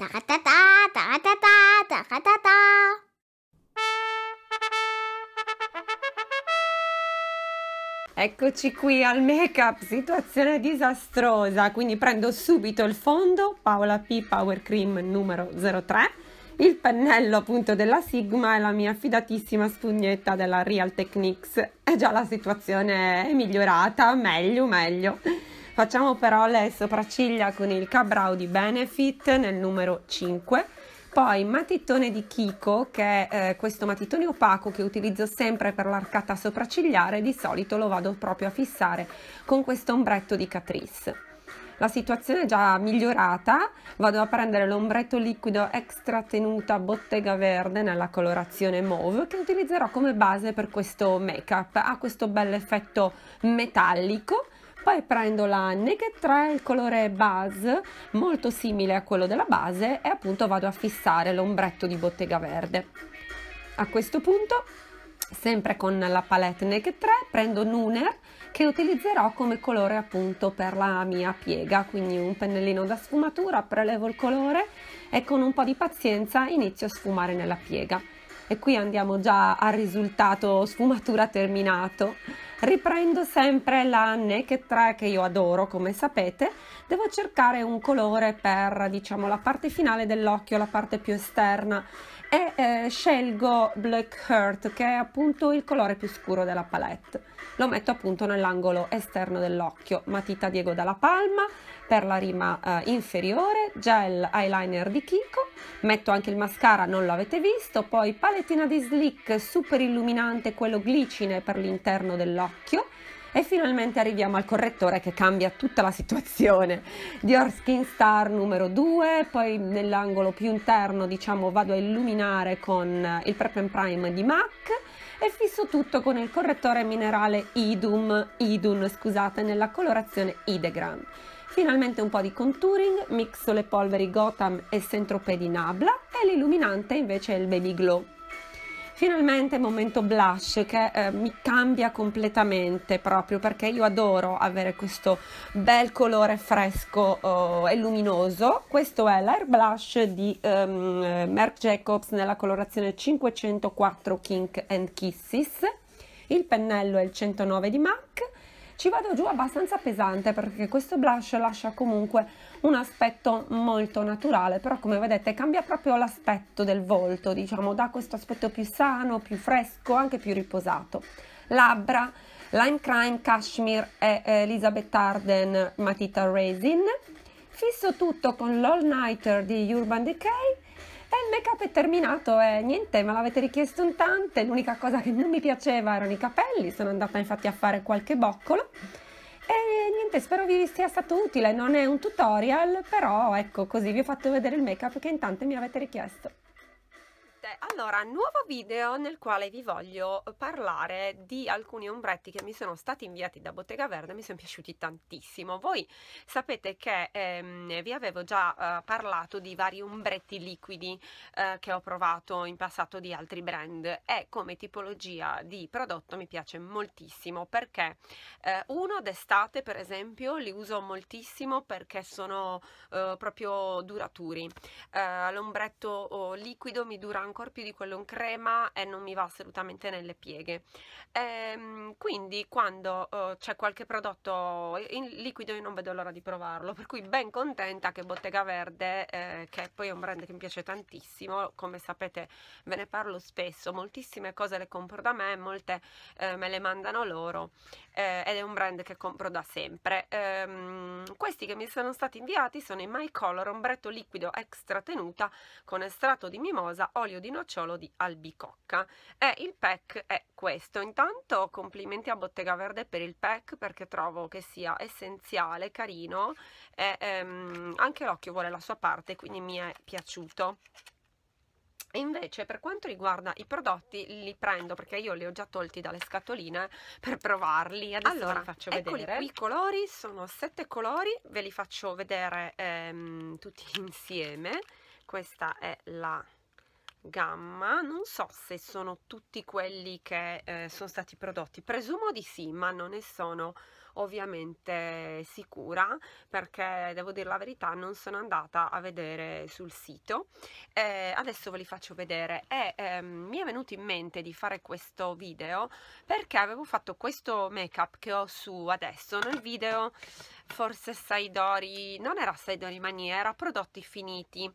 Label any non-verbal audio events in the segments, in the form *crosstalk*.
Taratata, Eccoci qui al make up, situazione disastrosa, quindi prendo subito il fondo Paola P Power Cream numero 03, il pennello appunto della Sigma e la mia fidatissima spugnetta della Real Techniques e eh già la situazione è migliorata, meglio meglio. Facciamo però le sopracciglia con il Cabrau di Benefit nel numero 5. Poi matitone di Kiko, che è eh, questo matitone opaco che utilizzo sempre per l'arcata sopraccigliare, di solito lo vado proprio a fissare con questo ombretto di Catrice la situazione è già migliorata, vado a prendere l'ombretto liquido extra tenuta bottega verde nella colorazione mauve che utilizzerò come base per questo make up, ha questo bel effetto metallico poi prendo la Naked 3, il colore Buzz, molto simile a quello della base e appunto vado a fissare l'ombretto di Bottega Verde. A questo punto, sempre con la palette Naked 3, prendo Nuner che utilizzerò come colore appunto per la mia piega, quindi un pennellino da sfumatura, prelevo il colore e con un po' di pazienza inizio a sfumare nella piega e qui andiamo già al risultato sfumatura terminato riprendo sempre la Naked 3 che io adoro come sapete devo cercare un colore per diciamo la parte finale dell'occhio la parte più esterna e eh, scelgo Black Heart che è appunto il colore più scuro della palette lo metto appunto nell'angolo esterno dell'occhio matita Diego dalla Palma per la rima eh, inferiore gel eyeliner di Kiko metto anche il mascara non lo avete visto poi palettina di slick super illuminante quello glicine per l'interno dell'occhio e finalmente arriviamo al correttore che cambia tutta la situazione. Dior Skin Star numero 2, poi nell'angolo più interno diciamo vado a illuminare con il Prep and Prime di MAC e fisso tutto con il correttore minerale Idum, Idun scusate, nella colorazione Idegram. Finalmente un po' di contouring, mixo le polveri Gotham e Centropè di Nabla e l'illuminante invece è il Baby Glow. Finalmente momento blush che eh, mi cambia completamente proprio perché io adoro avere questo bel colore fresco oh, e luminoso. Questo è l'air blush di um, ehm, Marc Jacobs nella colorazione 504 Kink and Kisses. Il pennello è il 109 di MAC. Ci vado giù abbastanza pesante perché questo blush lascia comunque un aspetto molto naturale, però come vedete cambia proprio l'aspetto del volto, diciamo, da questo aspetto più sano, più fresco, anche più riposato. Labbra, Lime Crime Cashmere e eh, Elizabeth Arden Matita Resin. Fisso tutto con l'All Nighter di Urban Decay e il make up è terminato e eh, niente, me l'avete richiesto in tante, l'unica cosa che non mi piaceva erano i capelli, sono andata infatti a fare qualche boccolo niente, spero vi sia stato utile, non è un tutorial, però ecco così vi ho fatto vedere il make up che in tante mi avete richiesto tutte! Allora, nuovo video nel quale vi voglio eh, parlare di alcuni ombretti che mi sono stati inviati da Bottega Verde, mi sono piaciuti tantissimo. Voi sapete che ehm, vi avevo già eh, parlato di vari ombretti liquidi eh, che ho provato in passato di altri brand e come tipologia di prodotto mi piace moltissimo perché eh, uno d'estate per esempio li uso moltissimo perché sono eh, proprio duraturi. Eh, l'ombretto oh, liquido mi dura ancora più di quello in crema e non mi va assolutamente nelle pieghe. Ehm, quindi quando uh, c'è qualche prodotto in liquido io non vedo l'ora di provarlo, per cui ben contenta che Bottega Verde, eh, che poi è un brand che mi piace tantissimo, come sapete ve ne parlo spesso, moltissime cose le compro da me, molte eh, me le mandano loro eh, ed è un brand che compro da sempre. Ehm, questi che mi sono stati inviati sono i My Color ombretto liquido extra tenuta con estratto di mimosa, olio di nocciolo di albicocca e il pack è questo. Intanto complimenti a Bottega Verde per il pack perché trovo che sia essenziale, carino e ehm, anche l'occhio vuole la sua parte quindi mi è piaciuto. Invece per quanto riguarda i prodotti li prendo perché io li ho già tolti dalle scatoline *laughs* per provarli Adesso allora, li faccio vedere qui, i colori sono sette colori ve li faccio vedere ehm, tutti *laughs* insieme questa è la gamma non so se sono tutti quelli che eh, sono stati prodotti presumo di sì ma non ne sono ovviamente sicura perché devo dire la verità non sono andata a vedere sul sito eh, adesso ve li faccio vedere e eh, mi è venuto in mente di fare questo video perché avevo fatto questo make up che ho su adesso nel video forse Saidori non era Saidori Mania era prodotti finiti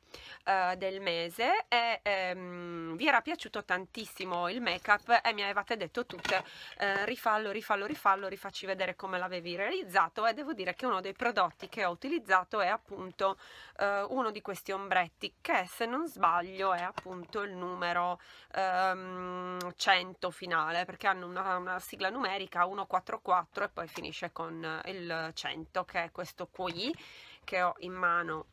eh, del mese e ehm, vi era piaciuto tantissimo il make up e mi avevate detto tutte eh, rifallo rifallo rifallo rifacci vedere come la l'avevi realizzato e devo dire che uno dei prodotti che ho utilizzato è appunto eh, uno di questi ombretti che se non sbaglio è appunto il numero ehm, 100 finale perché hanno una, una, sigla numerica 144 e poi finisce con il 100 che è questo qui che ho in mano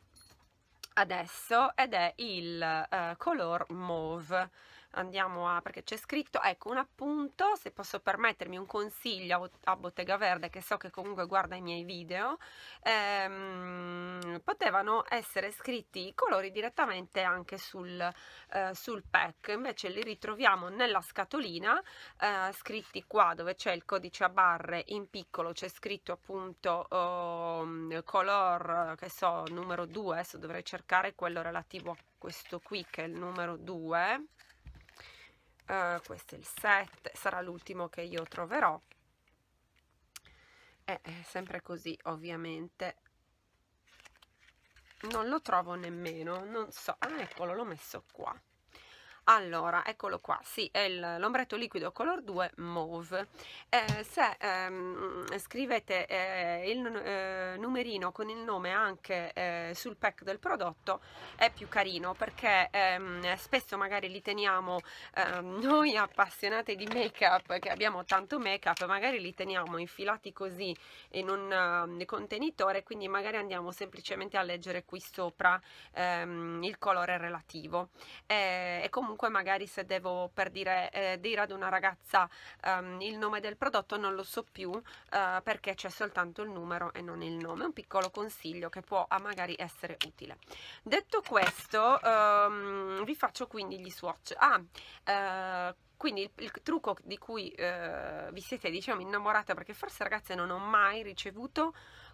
adesso ed è il eh, color mauve andiamo a perché c'è scritto ecco un appunto se posso permettermi un consiglio a Bottega Verde che so che comunque guarda i miei video ehm, potevano essere scritti i colori direttamente anche sul, eh, sul pack invece li ritroviamo nella scatolina eh, scritti qua dove c'è il codice a barre in piccolo c'è scritto appunto eh, color che so numero 2 adesso dovrei cercare quello relativo a questo qui che è il numero 2 uh, questo è il 7 sarà l'ultimo che io troverò è, eh, è eh, sempre così ovviamente non lo trovo nemmeno non so ah eccolo l'ho messo qua allora eccolo qua sì è l'ombretto liquido color 2 mauve eh, se ehm, scrivete eh, il eh, numerino con il nome anche eh, sul pack del prodotto è più carino perché ehm, spesso magari li teniamo ehm, *laughs* noi appassionati di make up che abbiamo tanto make up magari li teniamo infilati così in un ehm, contenitore quindi magari andiamo semplicemente a leggere qui sopra ehm, il colore relativo è eh, comunque comunque magari se devo per dire eh, dire ad una ragazza ehm, il nome del prodotto non lo so più eh, perché c'è soltanto il numero e non il nome, un piccolo consiglio che può ah, magari essere utile. Detto questo ehm, vi faccio quindi gli swatch. Ah, eh, quindi il, il, trucco di cui eh, vi siete diciamo innamorata perché forse ragazze non ho mai ricevuto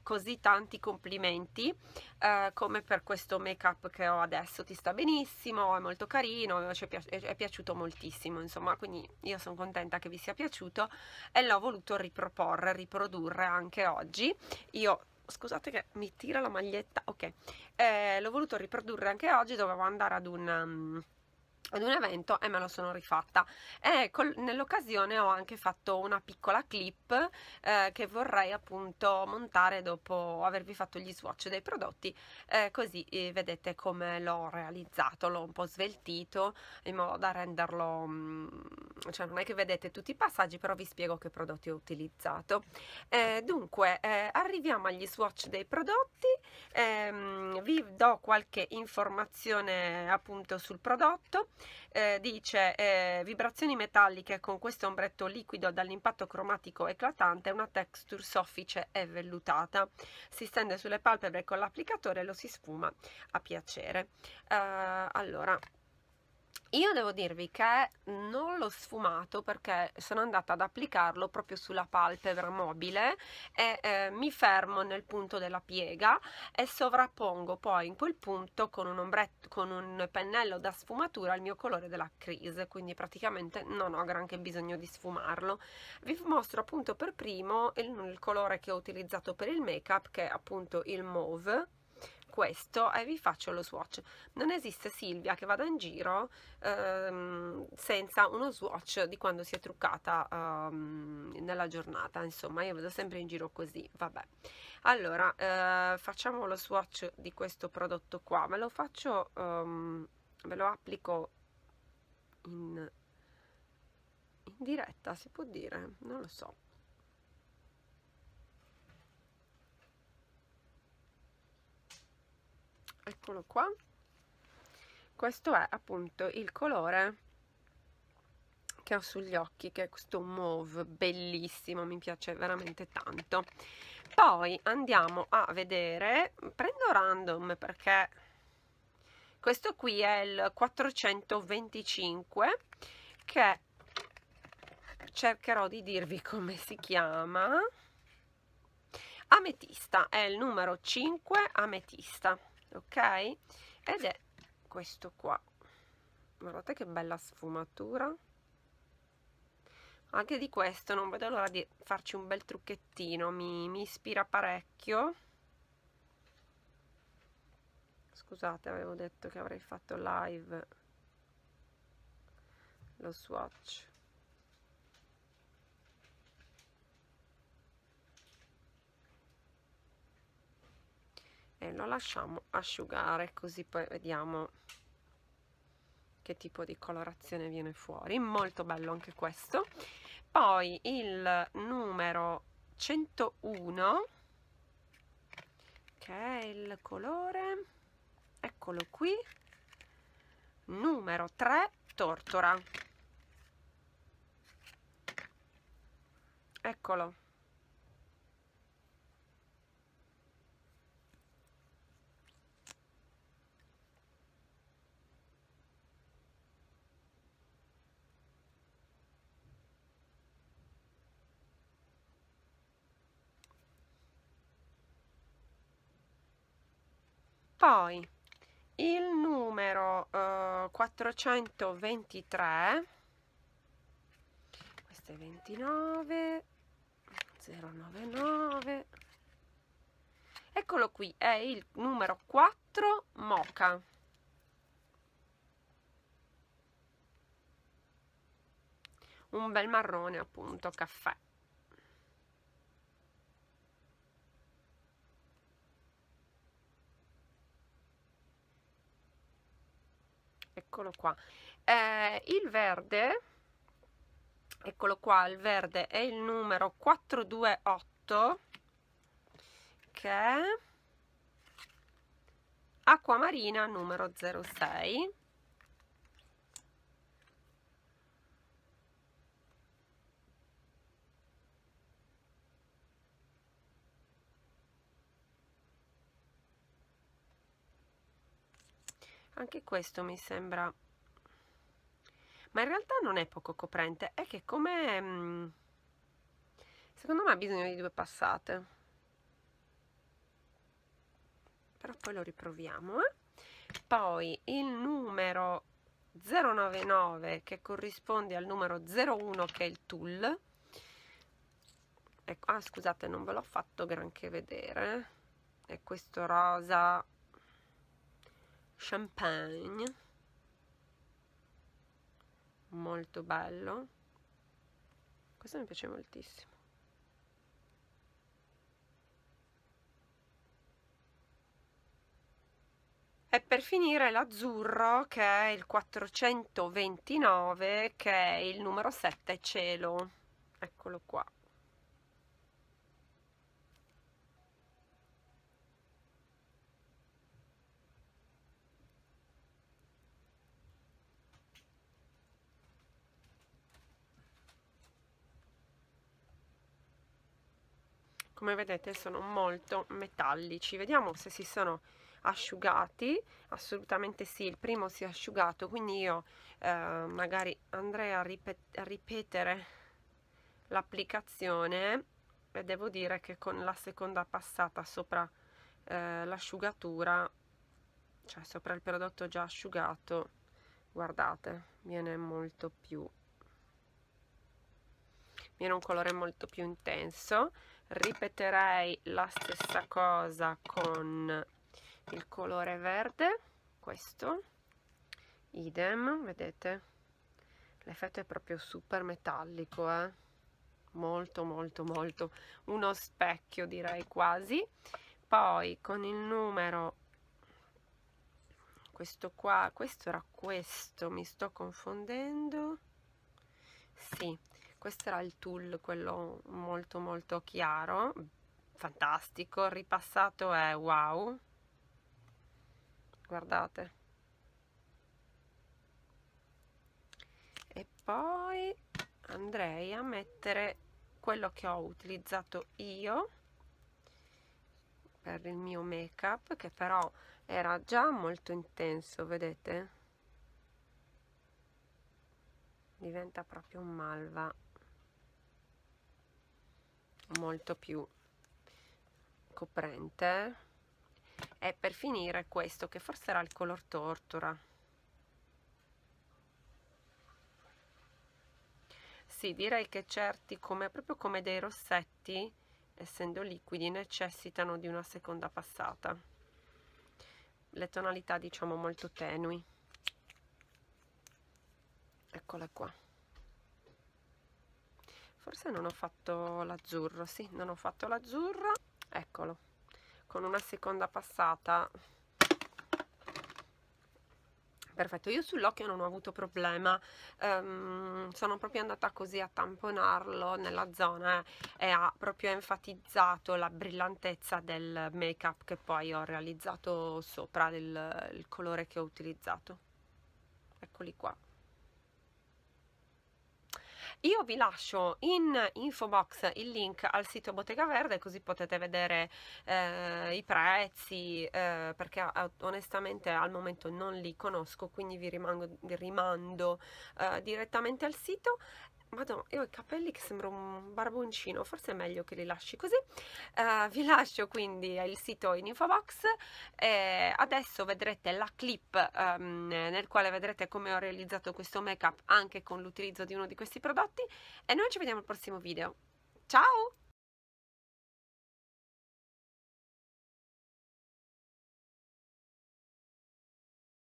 così tanti complimenti eh, come per questo make up che ho adesso ti sta benissimo è molto carino eh, è, pi eh, è piaciuto moltissimo insomma quindi io sono contenta che vi sia piaciuto e l'ho voluto riproporre riprodurre anche oggi io scusate che mi tira la maglietta ok eh, l'ho voluto riprodurre anche oggi dovevo andare ad un um, ad un evento e me lo sono rifatta e nell'occasione ho anche fatto una piccola clip eh, che vorrei appunto montare dopo avervi fatto gli swatch dei prodotti eh, così eh, vedete come l'ho realizzato l'ho un po' sveltito in modo da renderlo mh, mm, cioè non è che vedete tutti i passaggi però vi spiego che prodotti ho utilizzato eh, dunque eh, arriviamo agli swatch dei prodotti ehm, vi do qualche informazione appunto sul prodotto eh, dice eh, vibrazioni metalliche con questo ombretto liquido dall'impatto cromatico eclatante, una texture soffice e vellutata. Si stende sulle palpebre con l'applicatore e lo si sfuma a piacere. Eh, allora, io devo dirvi che non l'ho sfumato perché sono andata ad applicarlo proprio sulla palpebra mobile e eh, mi fermo nel punto della piega e sovrappongo poi in quel punto con un, ombretto, con un pennello da sfumatura il mio colore della crise, quindi praticamente non ho granché bisogno di sfumarlo. Vi mostro appunto per primo il, il colore che ho utilizzato per il make up che è appunto il mauve questo e vi faccio lo swatch non esiste Silvia che vada in giro ehm, senza uno swatch di quando si è truccata ehm, nella giornata insomma io vado sempre in giro così vabbè allora eh, facciamo lo swatch di questo prodotto qua ve lo faccio ehm, ve lo applico in, in diretta si può dire non lo so eccolo qua questo è appunto il colore che ho sugli occhi che è questo mauve bellissimo mi piace veramente tanto poi andiamo a vedere prendo random perché questo qui è il 425 che cercherò di dirvi come si chiama ametista è il numero 5 ametista ok ed è questo qua guardate che bella sfumatura anche di questo non vedo l'ora di farci un bel trucchettino mi, mi ispira parecchio scusate avevo detto che avrei fatto live lo swatch e lo lasciamo asciugare così poi vediamo che tipo di colorazione viene fuori molto bello anche questo poi il numero 101 che è il colore eccolo qui numero 3 tortora eccolo poi il numero eh, 423 questo è 29 099 eccolo qui è il numero 4 moca un bel marrone appunto caffè eccolo qua eh, il verde eccolo qua il verde è il numero 428 che è acqua marina numero 06 anche questo mi sembra ma in realtà non è poco coprente è che come mm, secondo me ha bisogno di due passate però poi lo riproviamo eh? poi il numero 099 che corrisponde al numero 01 che è il tool ecco, ah scusate non ve l'ho fatto granché vedere eh. è questo rosa champagne molto bello questo mi piace moltissimo E per finire l'azzurro che è il 429 che è il numero 7 cielo. Eccolo qua. come vedete sono molto metallici vediamo se si sono asciugati assolutamente sì il primo si è asciugato quindi io eh, magari andrei a, ripet a ripetere l'applicazione e devo dire che con la seconda passata sopra eh, l'asciugatura cioè sopra il prodotto già asciugato guardate viene molto più viene un colore molto più intenso ripeterei la stessa cosa con il colore verde questo idem vedete l'effetto è proprio super metallico eh? molto molto molto uno specchio direi quasi poi con il numero questo qua questo era questo mi sto confondendo sì questo era il tool quello molto molto chiaro fantastico il ripassato è wow guardate e poi andrei a mettere quello che ho utilizzato io per il mio make up che però era già molto intenso vedete diventa proprio un malva molto più coprente e per finire questo che forse era il color tortora sì direi che certi come proprio come dei rossetti essendo liquidi necessitano di una seconda passata le tonalità diciamo molto tenui eccola qua forse non ho fatto l'azzurro sì non ho fatto l'azzurro eccolo con una seconda passata perfetto io sull'occhio non ho avuto problema um, sono proprio andata così a tamponarlo nella zona eh, e ha proprio enfatizzato la brillantezza del make up che poi ho realizzato sopra il colore che ho utilizzato eccoli qua io vi lascio in info box il link al sito Bottega Verde così potete vedere eh, i prezzi eh, perché onestamente al momento non li conosco quindi vi, rimango, vi rimando eh, direttamente al sito Madonna, io ho i capelli che sembra un barboncino, forse è meglio che li lasci così. Uh, vi lascio quindi il sito in infobox. Eh, adesso vedrete la clip um, nel quale vedrete come ho realizzato questo make up anche con l'utilizzo di uno di questi prodotti. E noi ci vediamo al prossimo video. Ciao!